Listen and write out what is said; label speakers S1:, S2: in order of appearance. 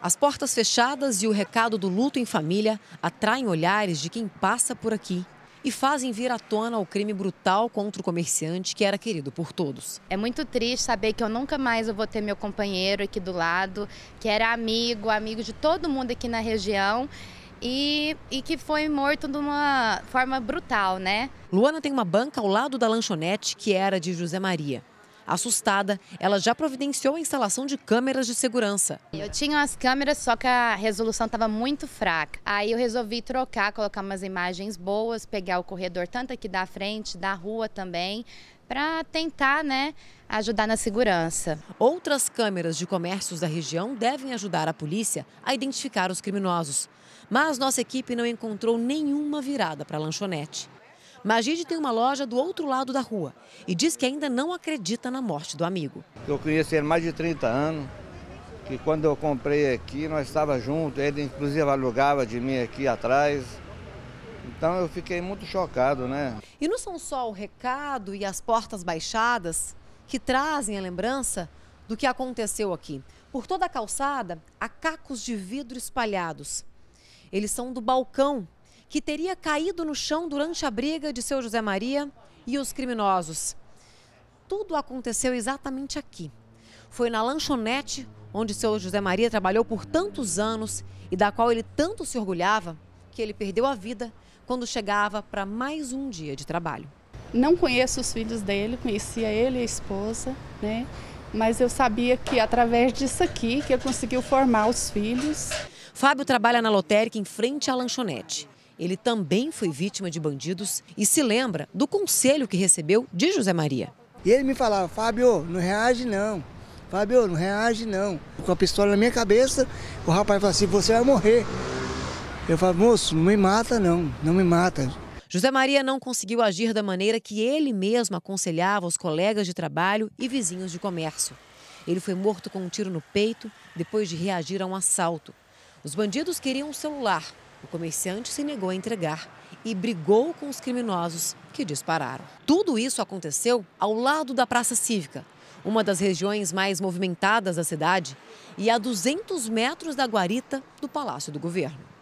S1: As portas fechadas e o recado do luto em família atraem olhares de quem passa por aqui e fazem vir à tona o crime brutal contra o comerciante que era querido por todos.
S2: É muito triste saber que eu nunca mais vou ter meu companheiro aqui do lado, que era amigo, amigo de todo mundo aqui na região. E, e, que foi morto de uma forma brutal, né?
S1: Luana tem uma banca ao lado da lanchonete que era de José Maria. Assustada, ela já providenciou a instalação de câmeras de segurança.
S2: Eu tinha umas câmeras, só que a resolução estava muito fraca. Aí eu resolvi trocar, colocar umas imagens boas, pegar o corredor tanto aqui da frente, da rua também, para tentar, né,
S1: ajudar na segurança. Outras câmeras de comércios da região devem ajudar a polícia a identificar os criminosos. Mas nossa equipe não encontrou nenhuma virada para a lanchonete. Magid tem uma loja do outro lado da rua e diz que ainda não acredita na morte do amigo.
S2: Eu conheço ele mais de 30 anos, que quando eu comprei aqui, nós estávamos juntos, ele inclusive alugava de mim aqui atrás. Então eu fiquei muito chocado, né?
S1: E não são só o recado e as portas baixadas que trazem a lembrança do que aconteceu aqui. Por toda a calçada, há cacos de vidro espalhados. Eles são do balcão que teria caído no chão durante a briga de seu José Maria e os criminosos. Tudo aconteceu exatamente aqui. Foi na lanchonete onde seu José Maria trabalhou por tantos anos e da qual ele tanto se orgulhava que ele perdeu a vida quando chegava para mais um dia de trabalho. Não conheço os filhos dele, conhecia ele e a esposa, né? Mas eu sabia que através disso aqui que eu conseguiu formar os filhos. Fábio trabalha na lotérica em frente à lanchonete. Ele também foi vítima de bandidos e se lembra do conselho que recebeu de José Maria. E ele me falava: Fábio, não reage não. Fábio, não reage não. Com a pistola na minha cabeça, o rapaz falou assim: você vai morrer. Eu falo, moço, não me mata não, não me mata. José Maria não conseguiu agir da maneira que ele mesmo aconselhava os colegas de trabalho e vizinhos de comércio. Ele foi morto com um tiro no peito depois de reagir a um assalto. Os bandidos queriam um celular, o comerciante se negou a entregar e brigou com os criminosos que dispararam. Tudo isso aconteceu ao lado da Praça Cívica, uma das regiões mais movimentadas da cidade, e a 200 metros da guarita do Palácio do Governo.